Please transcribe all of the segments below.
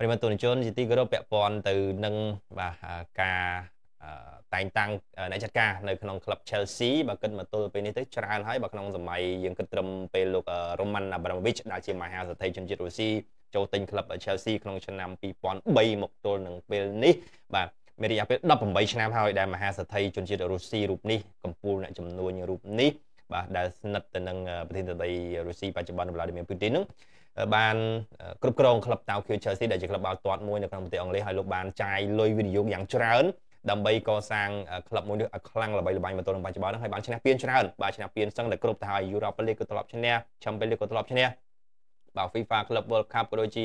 ប្រិមត្តទនជនជាទីគោរពពាក់ព័ន្ធទៅនឹងបាទការតែងតាំងអ្នកចាត់ការនៅក្នុងក្លឹប Chelsea បើគិតមកទល់ពេលនេះទៅច្រើនហើយបើក្នុងសម័យយើងគិតត្រឹមពេលលោក Roman Abramovich ដែលជាមហាសេដ្ឋីជនជាតិរុស្ស៊ីចូលទិញក្លឹប Chelsea ក្នុងឆ្នាំ2003មកទល់នឹងពេលនេះ បាទមានរយៈពេល18ឆ្នាំហើយដែលមហាសេដ្ឋីជនជាតិរុស្ស៊ីរូបនេះកំពូលអ្នកចំនួនរូបនេះបាទដែលស្និទ្ធទៅនឹងប្រធានាធិបតីរុស្ស៊ីបច្ចុប្បន្ន Vladimir Putin នឹងបានគ្រប់គ្រងក្លឹប Tokyo Chelsea ដែលជាក្លឹបបាល់ទាត់មួយនៅក្នុងប្រទេសអង់គ្លេសហើយលោកបានចាយលុយវិនិយោគយ៉ាងច្រើនដើម្បីកសាងក្លឹបមួយនេះឲ្យខ្លាំងល្បីល្បាញមកទល់នឹងបច្ចុប្បន្នហ្នឹងហើយបានឈ្នះពានច្រើនបាទឈ្នះពានសឹងតែគ្រប់ទៅហើយ Europa League ក៏ធ្លាប់ឈ្នះ Champions League ក៏ធ្លាប់ឈ្នះបាទ FIFA Club World Cup ក៏ដូចជា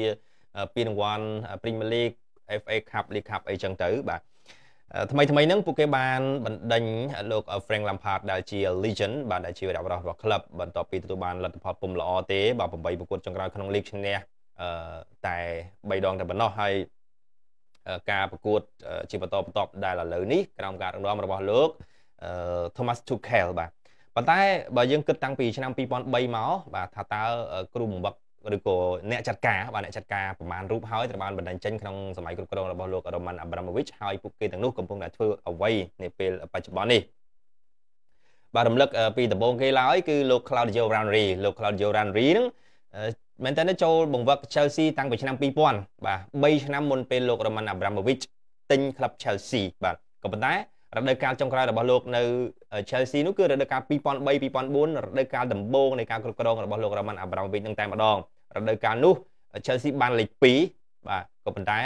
ពានរង្វាន់ Premier League FA Cup League Cup អីចឹងទៅបាទថ្មីថ្មីហ្នឹងពួកគេបានបណ្ដេញលោក Frank Lampard ដែលជា legend បានដែលជាវីរបុរសរបស់ក្លឹបបន្ទាប់ពីទទួលបានលទ្ធផលពុំល្អទេបាទ8ប្រកួតចុងក្រោយក្នុងលីកឈ្នះតែ3ដងតែប៉ុណ្ណោះហើយការប្រកួតជាបន្តបន្ទាប់ដែលឥឡូវនេះក្រោមការដឹកនាំរបស់លោក Thomas Tuchel បាទប៉ុន្តែបើយើងគិតតាំងពីឆ្នាំ2003មកបាទថាតើគ្រូបង្វឹកឬក៏អ្នកចាត់ការបាទអ្នកចាត់ការប្រមាណរូបហើយត្រូវបានបណ្ដឹងចេញក្នុងសម័យគ្រប់គ្រងរបស់លោករ៉ូម៉ាន់អាប្រាម៉ូវិចហើយពួកគេទាំងនោះកំពុងតែធ្វើអ្វីនៅពេលបច្ចុប្បន្ននេះបាទរំលឹកពីដំបូងគេឡើយគឺលោក Claudio Ranieri លោក Claudio Ranieri ហ្នឹងមែនតើចូលបង្វឹក Chelsea តាំងពីឆ្នាំ2000បាទ3ឆ្នាំមុនពេលលោករ៉ូម៉ាន់អាប្រាម៉ូវិចទិញក្លឹប Chelsea បាទក៏ប៉ុន្តែរដូវកាលចុងក្រោយរបស់លោកនៅ Chelsea នោះគឺរដូវកាល2003 2004រដូវកាលដំបូងនៃការគ្រប់គ្រងរបស់លោករ៉ូម៉ាន់អាប្រាម៉ូវិចនឹងតែម្ដងរដូវកាលនោះ Chelsea បានលេខ2បាទក៏ប៉ុន្តែ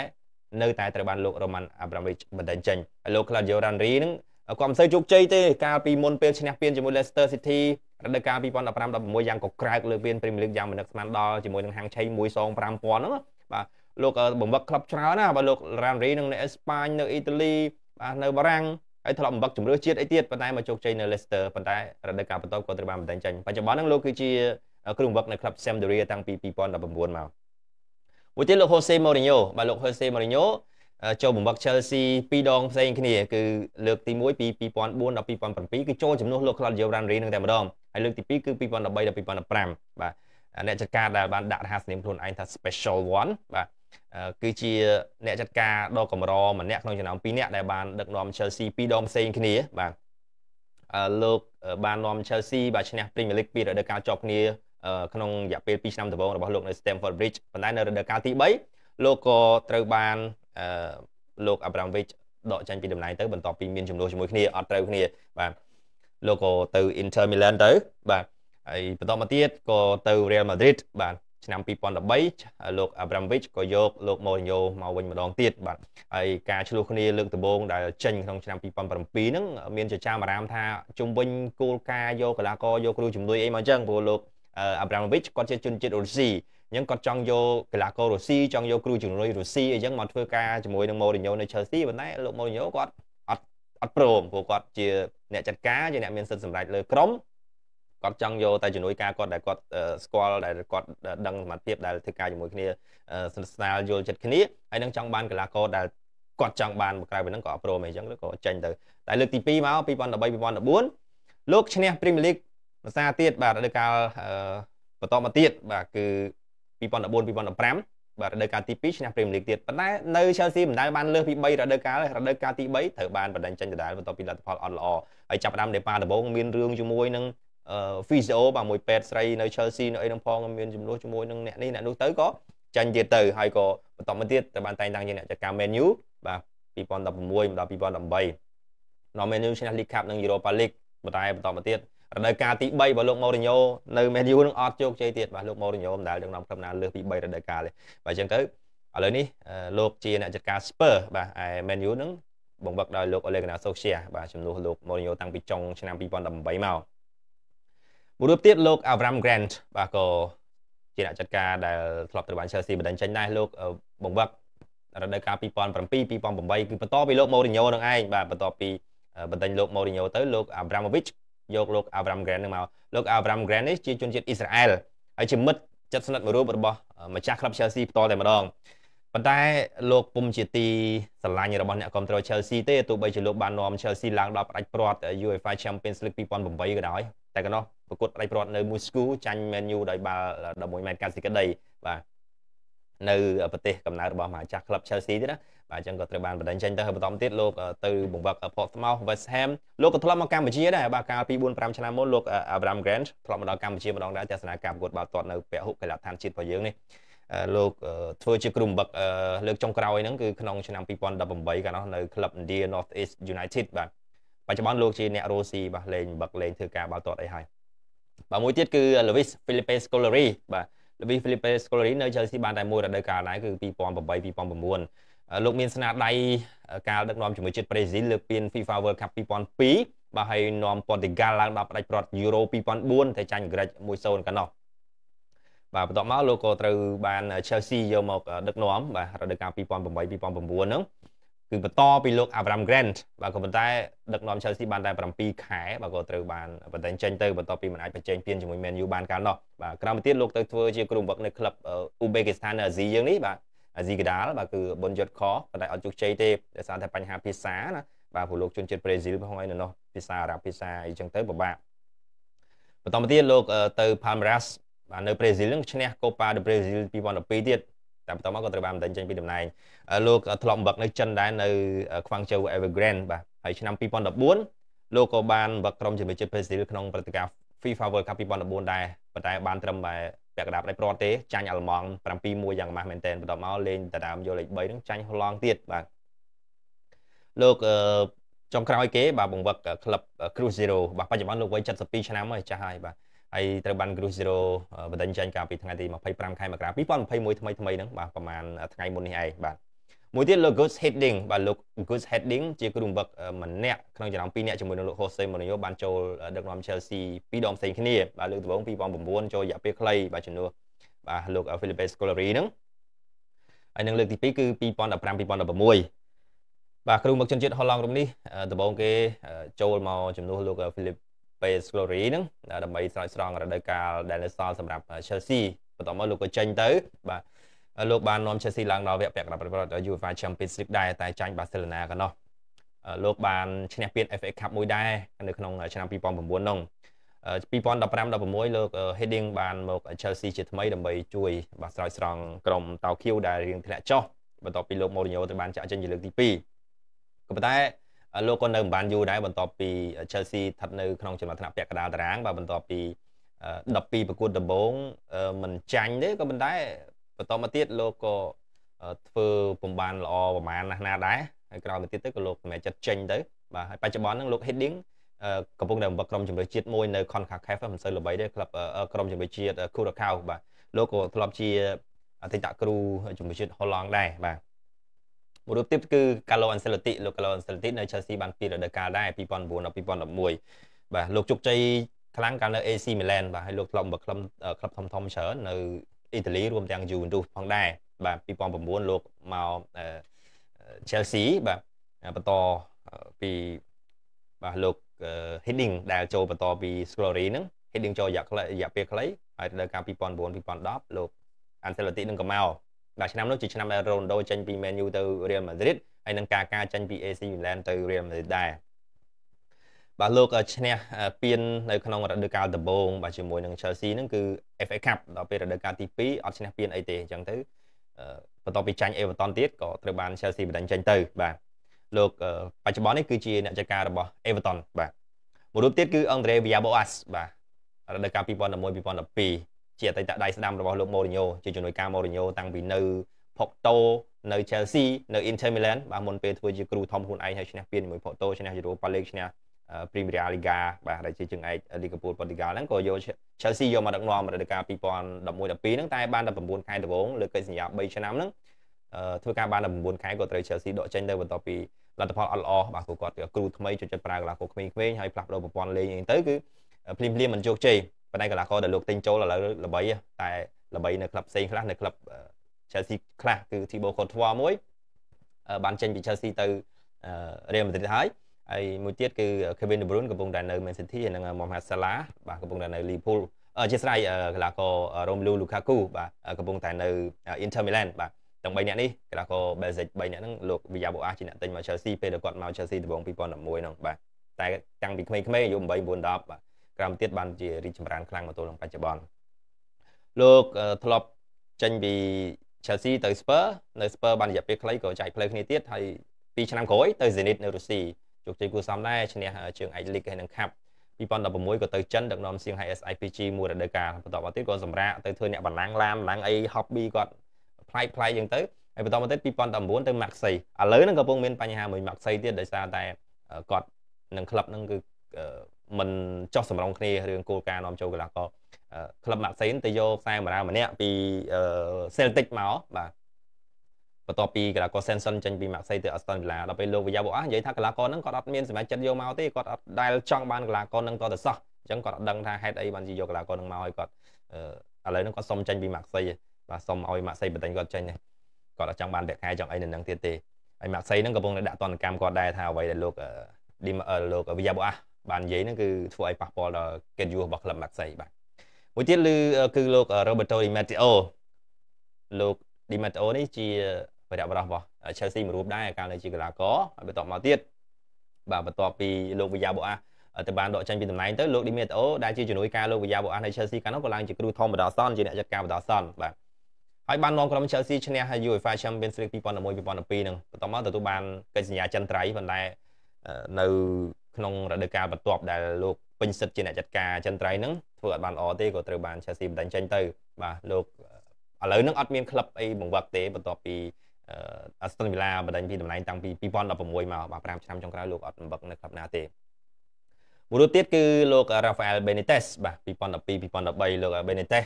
នៅតែត្រូវបានលោក Roman Abramovich បណ្ដេញចេញហើយលោក Claudio Ranieri នឹងគាត់មិនសូវជោគជ័យទេកាលពីមុនពេលឈ្នះពានជាមួយ Leicester City រដូវកាល2015 16យ៉ាងកក្រើកលើពាន Premier League យ៉ាងមិននឹកស្មានដល់ជាមួយនឹងហាងឆេង1.5000ហ្នឹងបាទលោកបង្វឹកក្លឹបច្រើនណាបាទលោក Ranieri នឹងនៅអេស្ប៉ាញនៅអ៊ីតាលីបាទនៅបារាំងហើយធ្លាប់បង្វឹកជម្រើសជាតិអីទៀតប៉ុន្តែមកជោគជ័យនៅ Leicester ប៉ុន្តែរដូវកាលបន្ទាប់គាត់ត្រូវបានបណ្ដេញចេញបច្ចុប្បន្នហ្នឹងលោកគឺជាគ្រូបង្វឹកនៅក្លឹប Sampdoria តាំងពី2019មកមួយទៀតលោក Jose Mourinho បាទលោក Jose Mourinho ចូលបង្វឹក Chelsea ពីរដងផ្សេងគ្នាគឺលើកទី1ពី2004ដល់2007គឺចូលជំនួសលោក Claudio Ranieri នឹងតែម្ដងហើយលើកទី2គឺ2013ដល់2015បាទអ្នកចាត់ការដែលបានដាក់រហស្សនាមខ្លួនឯងថា Special One បាទគឺជាអ្នកចាត់ការដ៏កម្រម្នាក់ក្នុងចំណោម2អ្នកដែលបានដឹកនាំ Chelsea ពីរដងផ្សេងគ្នាបាទលោកបាននាំ Chelsea បាទឈ្នះ Premier League ពីររដូវកាលជាប់គ្នាក្នុងរយៈពេល2ឆ្នាំដំបូងរបស់លោកនៅ Stamford Bridge ប៉ុន្តែនៅរដូវកាលទី3លោកក៏ត្រូវបានលោក Abramovich ដកចេញពីតំណែងទៅបន្ទាប់ពីមានចំនួនជាមួយគ្នាអត់ត្រូវគ្នាបាទលោកក៏ទៅ Inter Milan ទៅបាទហើយបន្តមកទៀតក៏ទៅ Real Madrid បាទឆ្នាំ2013លោក Abramovich ក៏យកលោក Mourinho មកវិញម្ដងទៀតបាទហើយការឆ្លោះគ្នាលើកដំបូងដែលចេញក្នុងឆ្នាំ2007ហ្នឹងមានចចាមអារាមថាជំវិញគោលការណ៍យកកីឡាករយកគ្រូជំនួយអីមកអញ្ចឹងព្រោះលោកអាប់រ៉ាម៉ូវីចគាត់ជាជនជាតិរុស្ស៊ីអញ្ចឹងគាត់ចង់យកកីឡាកររុស្ស៊ីចង់យកគ្រូជំនួយរុស្ស៊ីអញ្ចឹងមកធ្វើការជាមួយនឹងម៉ូរីញ៉ូនៅឆែលស៊ីប៉ុន្តែលោកម៉ូរីញ៉ូគាត់អត់អត់ព្រមព្រោះគាត់ជា អ្នកចាត់ការជាអ្នកមានសិទ្ធិសម្រេចលើក្រុមគាត់ចង់យកតែជំនួយការគាត់ដែលគាត់ស្គាល់ដែលគាត់ដឹងសមត្ថភាពដែលធ្វើការជាមួយគ្នាស្នាលយល់ចិត្តគ្នាហើយនឹងចង់បានកីឡាករដែលគាត់ចង់បានមកក្រៅពីហ្នឹងក៏អត់ព្រមអីចឹងក៏ចេញទៅតែលើកទី2មក2013 2014លោកឈ្នះ Premier League ភាសាទៀតបាទរដូវកាលបន្តមកទៀតបាទគឺ2014 2015បាទរដូវកាលទី2ឆ្នាំព្រីមលីកទៀតប៉ុន្តែនៅ Chelsea មិនដែលបានលើសពី3រដូវកាលរដូវកាលទី3ត្រូវបានបណ្ដេញចេញដដែលបន្ទាប់ពីលទ្ធផលអត់ល្អហើយចាប់ផ្ដើមនេប៉ាដំបូងមានរឿងជាមួយនឹង physio បាទមួយពេទ្យស្រី នៅ Chelsea នៅអីនឹងផងមានចំនួនជាមួយនឹងអ្នកនេះអ្នកនោះទៅក៏ចាញ់ទៀតទៅហើយក៏បន្តមកទៀតត្រូវបានតែងតាំងជាអ្នកចាត់ការ menu បាទ2016ដល់2018នាំ menu ឈ្នះ League Cup និង Europa League ប៉ុន្តែបន្តមកទៀតរដូវកាលទី3របស់លោកម៉ូរីញ៉ូនៅមែនយូនឹងអត់ជោគជ័យទៀតបាទលោកម៉ូរីញ៉ូមិនដែលដឹកនាំក្រុមណាលើសពី3រដូវកាលទេបាទអញ្ចឹងទៅឥឡូវនេះលោកជាអ្នកចាត់ការ Spur បាទឯ Man U នឹងបង្វឹកដោយលោក Ole Gunnar Solskjaer បាទជំនួសលោក Mourinho តាំងពីចុងឆ្នាំ2018មកមួយរូបទៀតលោក Avram Grant បាទក៏ជាអ្នកចាត់ការដែលធ្លាប់ត្រូវបាន Chelsea បណ្ដឹងចេញដែរលោក បង្វឹករដូវកាល2007 2008គឺបន្តពីលោក Mourinho នឹងឯងបាទបន្តពីបណ្ដឹងលោក Mourinho ទៅលោក Abramovich យកលោក Abraham Grant នឹងមកលោក Abraham Grant នេះជាជនជាតិអ៊ីស្រាអែលហើយជាមិត្តជិតស្និទ្ធមួយរូបរបស់ម្ចាស់ក្លឹប Chelsea ផ្ទាល់តែម្ដងប៉ុន្តែលោកពុំជាទីស្រឡាញ់របស់អ្នកគ្រប់គ្រង Chelsea ទេទោះបីជាលោកបាននាំ Chelsea ឡើងដល់ផ្ដាច់ព្រាត់ UEFA Champions League 2008ក៏ដោយតែកណោះប្រកួតផ្ដាច់ព្រាត់នៅមួយស្គូចាញ់ Man U ដោយបាល់11ម៉ែត្រកាសិក្ដីបាទនៅប្រទេសកំណើតរបស់មហាចាស់ក្លឹប Chelsea ទៀតណាបាទអញ្ចឹងក៏ត្រូវបានបណ្ដឹងចេញទៅហើយបន្តទៀតលោកទៅបង្វឹក Portsmouth West Ham លោកក៏ធ្លាប់មកកម្ពុជាដែរបាទកាលពី4 5ឆ្នាំមុនលោក Abraham Grant ធ្លាប់មកដល់កម្ពុជាមួយម្ដងដែរទស្សនកម្មប្រកួតបាល់ទាត់នៅពហុកីឡដ្ឋានជាតិរបស់យើងនេះលោកធ្វើជាគ្រូបង្វឹកលើកចុងក្រោយហ្នឹងគឺក្នុងឆ្នាំ2018កាលនោះនៅក្លឹប India North East United បាទបច្ចុប្បន្នលោកជាអ្នករ៉ូស៊ីបាទលេងបង្វឹកលេងធ្វើការបាល់ទាត់អីហើយបាទមួយទៀតគឺ Luis Felipe Scolari បាទ Luis Felipe Scolari នៅ Chelsea បានតែមួយរដូវកាលដែរគឺ2008 2009លោក មានស្នាដៃការដឹកនាំជាមួយជាតិប្រេស៊ីលលើកពាន FIFA World Cup 2002បាទហើយនាំប៉ូទុយហ្គាល់ឡើងដល់ផ្ដាច់ប្រត់ Euro 2004តែចាញ់អង់គ្រិច1-0កន្លោះបាទបន្ទាប់មកលោកក៏ត្រូវបាន Chelsea យកមកដឹកនាំបាទរដូវកាល2008 2009ហ្នឹងគឺបន្ត ពីលោក Abraham Grant បាទក៏ប៉ុន្តែដឹកនាំ Chelsea បានតែ7ខែបាទក៏ត្រូវបានបញ្ចេញចេញទៅបន្ទាប់ពីមិនអាចបញ្ចេញពានជាមួយ Man U បានកាលនោះបាទក្រោយមកទៀតលោកទៅធ្វើជាគ្រូបង្វឹកនៅក្លឹប Uzbekistan នៅអាស៊ីយើងនេះបាទអាស៊ីកដាលបាទគឺបុនយុតខប៉ុន្តែអត់ជោគជ័យទេដោយសារតែបញ្ហាភាសាណាបាទព្រោះលោកជនជាតិប្រេស៊ីលហ្នឹងហើយនៅនោះភាសាអារ៉ាប់ភាសាអីចឹងទៅពិបាកបន្តមកទៀតលោកទៅ Palmeiras បាទនៅប្រេស៊ីលនឹងឈ្នះ Copa do Brasil 2012ទៀតតែបន្តមកក៏ត្រូវបានបណ្ដឹងចេញពីតំណែងលោកធ្លាប់បង្វឹកនៅចិនដែរនៅ ខ្វាំងជូវ Evergrande បាទហើយឆ្នាំ2014លោកក៏បានបង្វឹកក្រុមជំនួយជាតិ Brazil ក្នុងព្រឹត្តិការណ៍ FIFA World Cup 2014ដែរប៉ុន្តែបានត្រឹមតែពាក់កណ្ដាលផ្ដាច់ព្រាត់ទេចាញ់អាល្លឺម៉ង់7-1យ៉ាងម៉ាស់មែនទែនបន្តមកលេងតារាមយកលេខ3ហ្នឹងចាញ់ហូឡង់ទៀតបាទលោកចុងក្រោយគេបាទបង្វឹកក្លឹប Cruzeiro បាទបច្ចុប្បន្នលោកវ័យ72ឆ្នាំហើយចាស់ហើយបាទហើយត្រូវបាន Group Zero បណ្ដឹងចេញកាលពីថ្ងៃទី25ខែមករា2021ថ្មីថ្មីហ្នឹងបាទប្រហែលថ្ងៃមុននេះឯងបាទមួយទៀតលោក Gus Heading បាទលោក Gus Heading ជាគ្រូបង្វឹកម្នាក់ក្នុងចំណោម2នាក់ជាមួយនឹងលោក Jose Mourinho បានចូលដឹកនាំ Chelsea ពីរដងផ្សេងគ្នាបាទលើកដំបូង2009ចូលរយៈពេលខ្លីបាទជំនួសបាទលោក Felipe Scolari ហ្នឹងហើយនឹងលើកទី2គឺ2015 2016បាទគ្រូមកជនជាតិហូឡង់រូបនេះដំបូងគេ ចូលមកជំនួសលោក Philip Pace Glory ហ្នឹងដើម្បីស្រោចស្រង់រដូវកាលដែលនៅសល់សម្រាប់ Chelsea បន្តមកលោកក៏ចេញទៅបាទលោកបាននាំ Chelsea ឡើងដល់វគ្គពាក់កណ្ដាលប្រវត្តិ UEFA Champions League ដែរតែចាញ់ Barcelona កណ្ដោះលោកបានឈ្នះពាន FA Cup មួយដែរនៅក្នុងឆ្នាំ2009ហ្នឹង2015-16លោក Heading បាន មក Chelsea ជាថ្មីដើម្បីជួយ បាទស្រោចស្រង់ក្រុម Tokyo ដែលរៀងធ្លាក់ចុះបន្ទាប់ពីលោក Mourinho ទៅបានចាក់ចេញជាលើកទី2ក៏ប៉ុន្តែលោកក៏នៅមិនបានយូរដែរបន្ទាប់ពី Chelsea ស្ថិតនៅក្នុងចំណាត់ថ្នាក់ពាក់កណ្ដាលតារាងបាទបន្ទាប់ពី12ប្រកួតដំបូងមិនចាញ់ទេក៏ប៉ុន្តែបន្តមកទៀតលោកក៏ធ្វើពំបានល្អប្រហែលណាស់ណាដែរហើយក្រោយមកទៀតទៅក៏លោកសម្រេចចិត្តចេញទៅបាទហើយបច្ចុប្បន្នហ្នឹងលោក Heading កំពុងតែបង្វឹកក្រុមជម្រើសជាតិមួយនៅ CONCACAF មិនសូវល្បីទេក្លឹបក្រុមជម្រើសជាតិ Curacao បាទលោកក៏ធ្លាប់ជាអតីតគ្រូជម្រើសជាតិហូឡង់ដែរបាទមួយរូបទៀតគឺកាឡូអាន់សេឡូទីលោកកាឡូអាន់សេឡូទីនៅ Chelsea បានពីររដូវកាលដែរ2009ដល់2011បាទលោកជោគជ័យខ្លាំងកាលនៅ AC Milan បាទហើយលោកធ្លាប់មកក្លឹបក្លឹបធំធំច្រើននៅអ៊ីតាលី រួមទាំង Juventus ផងដែរបាទ2009លោកមក Chelsea បាទបន្តពីបាទលោក Heading ដែលចូលបន្តពី Scolari ហ្នឹង Heading ចូលរយៈរយៈពេលខ្លីហើយរដូវកាល2009 2010លោក Ancelotti នឹងក៏មក10ឆ្នាំនោះជាឆ្នាំដែលរ៉ូនដូចេញពី Man U ទៅ Real Madrid ហើយនឹងការការចេញពី AC Milan ទៅ Real Madrid ដែរបាទលោកឈ្នះពាននៅ ក្នុងរដូវកាលដំបូង បាទជាមួយនឹង Chelsea ហ្នឹងគឺ FA Cup ដល់ពេលរដូវកាលទី2អត់ឈ្នះពានអីទេអញ្ចឹងទៅបន្ទាប់ពីចាញ់ Everton ទៀតក៏ត្រូវបាន Chelsea បណ្ដឹងចេញទៅបាទលោកបច្ចុប្បន្ននេះគឺជាអ្នកចាត់ការរបស់ Everton បាទមួយរូបទៀតគឺ Andre Villas-Boas បាទរដូវកាល2011 2012ជាអតីតដៃស្ដាំរបស់លោកម៉ូរីញ៉ូជាជំនួយការម៉ូរីញ៉ូតាំងពីនៅផុកតូនៅ Chelsea នៅ Inter Milan បាទមុនពេលធ្វើជាគ្រូធំខ្លួនឯងហើយឈ្នះពានជាមួយផុកតូឈ្នះ Europa League ឈ្នះ Premier Liga បាទដែលជាជើងឯកលីកាពូលប៉ូទុយហ្គាល់ហ្នឹងក៏យក Chelsea យកមកដឹកនាំរដូវកាល2011 12ហ្នឹងតែបានតែ9ខែដំបូងលើកិច្ចសញ្ញា3ឆ្នាំហ្នឹងធ្វើការបានតែ9ខែក៏ត្រូវ Chelsea ដកចេញទៅបន្ទាប់ពីលទ្ធផលអត់ល្អបាទគាត់គ្រូថ្មីចូលចិត្តប្រើកីឡាករក្មេងៗហើយផ្លាស់ប្ដូរប្រព័ន្ធលេងអីទៅគឺភ្លាមភ្លាមមិនជោគជ័យប៉ុន្តែកីឡាករដែលលោកទិញចូលឥឡូវល្បីតែល្បីនៅក្លឹបផ្សេងខ្លះនៅក្លឹប Chelsea ខ្លះគឺ Thibaut Courtois មួយបានចេញពី Chelsea ទៅ Real Madrid ហើយហើយមួយទៀតគឺ Kevin De Bruyne កំពុងតែនៅ Man City ហើយនឹង Mohamed Salah បាទកំពុងតែនៅ Liverpool អធិស្ឋានកីឡាករ Romelu Lukaku បាទកំពុងតែនៅ Inter Milan បាទទាំង3នាក់នេះកីឡាករ Belgic 3នាក់ហ្នឹងលោក Villas-Boas ជាអ្នកទិញមក Chelsea ពេលដែលគាត់មក Chelsea ដំបូង2011ហ្នឹងបាទតែតាំងពីក្មេងៗអាយុ8 9 10បាទក្រោមទៀតបានជារីកចម្រើនខ្លាំងមកទល់នឹងបច្ចុប្បន្នលោកធ្លាប់ចេញពី Chelsea ទៅ Spurs នៅ Spurs បានរយៈពេលខ្លីក៏ចែកផ្លូវគ្នាទៀតហើយ2ឆ្នាំក្រោយទៅ Zenit នៅរុស្ស៊ីជោគជ័យគួរសមដែរឈ្នះជើងឯកលីកហើយនឹងខាប់2016ក៏ទៅចិនដឹកនាំសៀង HS IPG មួយរដូវកាលបន្តមកទៀតក៏សម្រាកទៅធ្វើអ្នកបណ្ណាំងឡាមឡាំងអី hobby គាត់ផ្លាយផ្លាយយ៉ាងទៅហើយបន្តមកទៀត2019ទៅ Maxi ឥឡូវហ្នឹងកំពុងមានបញ្ហាមួយ Maxi ទៀតដោយសារតែគាត់នឹងក្លឹបហ្នឹងគឺមិនចោះសម្រងគ្នារឿងគោលការណ៍នាំចូលកីឡាករក្លឹបម៉ាក់សេនទៅយកខ្សែបារាម្នាក់ពី Celtic មកបាទបន្ទាប់ពីកីឡាករ Senson ចេញពី Marseille ទៅ Aston Villa ដល់ពេលលោកវិយ៉ាបោះនិយាយថាកីឡាករហ្នឹងគាត់អត់មានសមត្ថចិត្តយកមកទេគាត់អត់ដែលចង់បានកីឡាករហ្នឹងតទៅសោះអញ្ចឹងគាត់អត់ដឹងថាហេតុអីបានជាយកកីឡាករហ្នឹងមកឲ្យគាត់ឥឡូវហ្នឹងគាត់សុំចេញពី Marseille បាទសុំឲ្យ Marseille បន្ទិញគាត់ចេញគាត់អត់ចង់បានលក្ខខែចង់អីនៅហ្នឹងទៀតទេហើយ Marseille ហ្នឹងកំពុងតែដាក់តន្តកម្មគាត់ដែរថាអ្វីដែលលោកឌីមអឺលោកវិយ៉ាបោះបាននិយាយហ្នឹងគឺធ្វើឲ្យប៉ះពាល់ដល់កិត្តិយសរបស់ក្លឹបម៉ាក់សៃបាទមួយទៀតគឺគឺលោក Roberto Di Matteo លោក Di Matteo នេះជាបរិបរោះរបស់ Chelsea មួយរូបដែរកាលនៅជាកីឡាករហើយបន្តមកទៀតបាទបន្ទាប់ពីលោក Villaboa ទៅបានដកចេញពីតំណែងទៅលោក Di Matteo ដែលជាជំនួយការលោក Villaboa នៅ Chelsea កាលនោះក៏ឡើងជាគ្រូធំបណ្ដោះអាសន្នជាអ្នកចាត់ការបណ្ដោះអាសន្នបាទហើយបាននាំក្រុម Chelsea ឈ្នះ UEFA Champions League 2011 2012ហ្នឹងបន្តមកទទួលបានកិច្ចសញ្ញាចិនត្រៃប៉ុន្តែនៅក្នុងរដូវកាលបន្ទាប់ដែលលោកពេញសិទ្ធិជាអ្នកចាត់ការចិនត្រៃហ្នឹងធ្វើអត់បានល្អទេក៏ត្រូវបាន Chelsea បណ្ដេញចេញទៅបាទលោកឥឡូវហ្នឹងអត់មានក្លឹបអីបង្វឹកទេបន្ទាប់ពីអាស្តុនវីឡាបណ្ដេញពីតំណែងតាំងពី2016មកបាទ5ឆ្នាំចុងក្រោយលោកអត់បង្វឹកនៅក្លឹបណាទេមួយរូបទៀតគឺលោក Rafael Benitez បាទ2012 2013លោក Benitez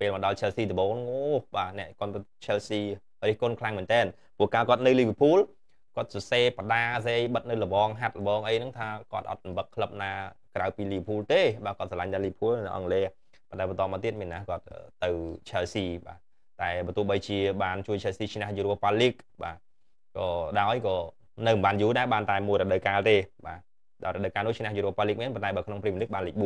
ពេលមកដល់ Chelsea ដំបូងអូបាទអ្នកគាត់ Chelsea រិះគន់ខ្លាំងមែនតើពួកកាគាត់នៅ Liverpool គាត់សរសេរបដាសេបិទនៅលបងហាត់លបងអីហ្នឹងថាគាត់អត់សម្បឹកក្លឹបណាក្រៅពីលីវភូលទេបាទគាត់ឆ្លាញ់តែលីវភូលនៅអង់គ្លេសប៉ុន្តែបន្តមកទៀតមានណាគាត់ទៅ Chelsea បាទតែបើទោះបីជាបានជួយ Chelsea ឈ្នះ Europa League បាទក៏ដោយក៏នៅមិនបានយូរដែរបានតែមួយរដូវកាលទេបាទដល់រដូវកាលនោះឈ្នះ Europa League មែនប៉ុន្តែបើក្នុង Premier League បានលេខ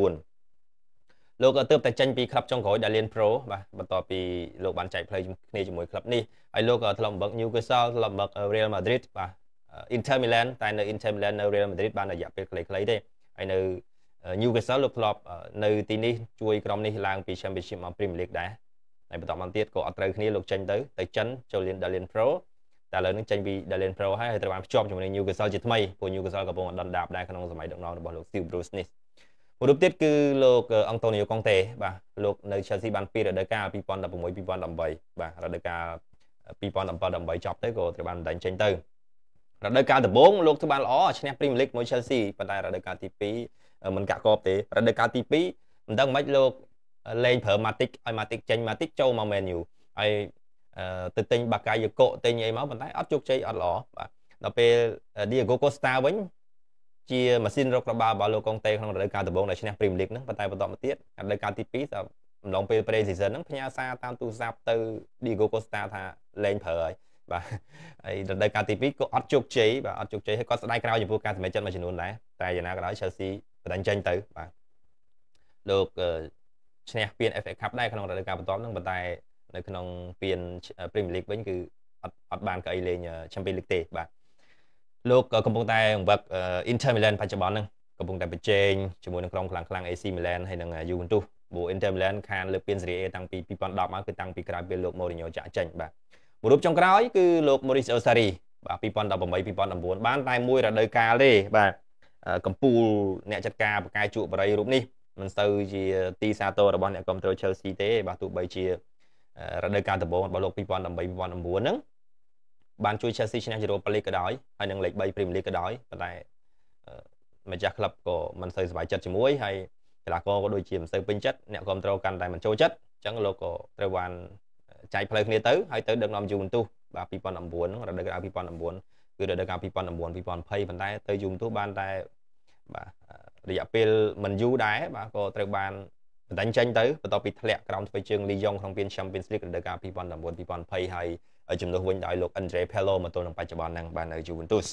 4លោកក៏ទើបតែចេញពីក្លឹបចុងក្រោយ Dalian Pro បាទបន្ទាប់ពីលោកបានចែកផ្លូវគ្នាជាមួយក្លឹបនេះហើយលោកក៏ធ្លាប់បំបឹក Newcastle ធ្លាប់បំបឹក Real Madrid បាទ Inter Milan តែនៅ Inter Milan នៅ Real Madrid បានរយៈពេលខ្លីៗទេហើយនៅ Newcastle លោកធ្លាប់ នៅ ទីនេះជួយក្រុមនេះឡើងពី Championship មក Premier League ដែរហើយបន្តមកទៀតក៏អត់ត្រូវគ្នាលោកចេញទៅទៅចិនចូលរៀន Dalian Pro តែឥឡូវនឹងចេញពី Dalian Pro ហើយហើយត្រូវបានភ្ជាប់ជាមួយនឹង Newcastle ជាថ្មីព្រោះ Newcastle កំពុងដណ្ដាបដែរក្នុងសម័យដឹកនាំរបស់លោក Steve Bruce Smith មួយរូបទៀតគឺលោកអង់តូនីយ៉ូកុងតេបាទលោកនៅ Chelsea បានពីររដូវកាល2016 2018បាទរដូវកាល2017 18ចប់ទៅក៏ត្រូវបានបណ្ដេញចេញទៅរដូវកាលដំបូងលោកធ្វើបានល្អឈ្នះ Premier League មួយ Chelsea ប៉ុន្តែរដូវកាលទី2មិនកាក់កបទេរដូវកាលទី2មិនដឹងមិនលោកលេងប្រើ Matic ឲ្យ Matic ចេញ Matic ចូលមក Man U ហើយទៅទិញបាកាយកកទិញអីមកប៉ុន្តែអត់ជោគជ័យអត់ល្អបាទដល់ពេល Diego Costa វិញជាម៉ាស៊ីនរកក្បាលរបស់លោកកុងតេក្នុងរដូវកាលដំបូងដែលឈ្នះ Premier League ហ្នឹងប៉ុន្តែបន្តមកទៀតរដូវកាលទី2សម្រាប់អំឡុងពេល Pre-season ហ្នឹងផ្ញើសារតាមទូរស័ព្ទទៅ Diego Costa ថាលេងប្រើហើយបាទហើយរដូវកាលទី2ក៏អត់ជោគជ័យបាទអត់ជោគជ័យហើយគាត់ស្ដាយក្រោយចំពោះការសម្រេចចិត្តមួយចំនួនដែរតែយ៉ាងណាក៏ដោយ Chelsea បដិញ្ញចេញទៅបាទលោកឈ្នះពាន FA Cup ដែរក្នុងរដូវកាលបន្ទាប់ហ្នឹងប៉ុន្តែ នៅក្នុងពាន Premier League វិញ គឺអត់អត់បានកៅអីលេង Champions League ទេបាទលោកកំពុងតែអង្វឹក Inter Milan បច្ចុប្បន្នហ្នឹងកំពុងតែប្រជែងជាមួយនឹងក្រុមខ្លាំងខ្លាំង AC Milan ហើយនិង Juventus ព្រោះ Inter Milan ខានលើកពាន Serie A តាំងពី2010មកគឺតាំងពីក្រោយពេលលោក Mourinho ចាក់ចេញបាទរូបចុងក្រោយគឺលោក Maurice Osari បាទ2018 2019បានតែមួយរដូវកាលទេ បាទកម្ពូលអ្នកចាត់ការប្រកាយជក់បរិយរូបនេះមិនសូវជាទីសាទររបស់អ្នកគ្រប់គ្រង Chelsea ទេបាទទោះបីជារដូវកាលដំបូងរបស់លោក2018 2019ហ្នឹងបានជួយ Chelsea ឈ្នះ Europa League ក៏ដោយហើយនឹងលេខ3 Premier League ក៏ដោយប៉ុន្តែម្ចាស់ក្លឹបក៏មិនសូវសប្បាយចិត្តជាមួយហើយកីឡាករក៏ដូចជាមិនសូវពេញចិត្តអ្នកគ្រប់គ្រងកាន់តែមិនចូលចិត្តអញ្ចឹងលោកក៏ត្រូវបានចែកផ្លូវគ្នាទៅហើយទៅដឹកនាំយូវែនទុសបាទ2019ហ្នឹងរដូវកាល2019គឺរដូវកាល2019 2020ប៉ុន្តែទៅយូវែនទុសបានតែបាទរយៈពេលមិនយូរដែរបាទក៏ត្រូវបានបណ្ដាញចេញទៅបន្ទាប់ពីធ្លាក់ក្រោមធ្វើជើងលីយ៉ុងក្នុងពាន Champions League រដូវកាល2019 2020ហើយជំនួសវិញដោយលោក Andre Pirlo មកទល់នឹងបច្ចុប្បន្នហ្នឹងបាទនៅ Juventus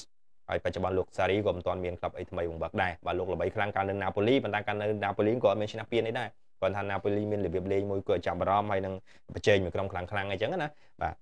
ហើយបច្ចុប្បន្នលោក Sarri ក៏មិនទាន់មានក្លឹបអីថ្មីបង្វឹកដែរបាទលោកល្បីខ្លាំងកាលនៅ Napoli ប៉ុន្តែកាលនៅ Napoli ក៏អត់មានឈ្នះពានអីដែរគាត់ថាណាប៉ូលីមានរបៀបលេងមួយគួរចាប់អារម្មណ៍ហើយនឹងប្រជែងមួយក្រុមខ្លាំងខ្លាំងអីចឹងណាបាទ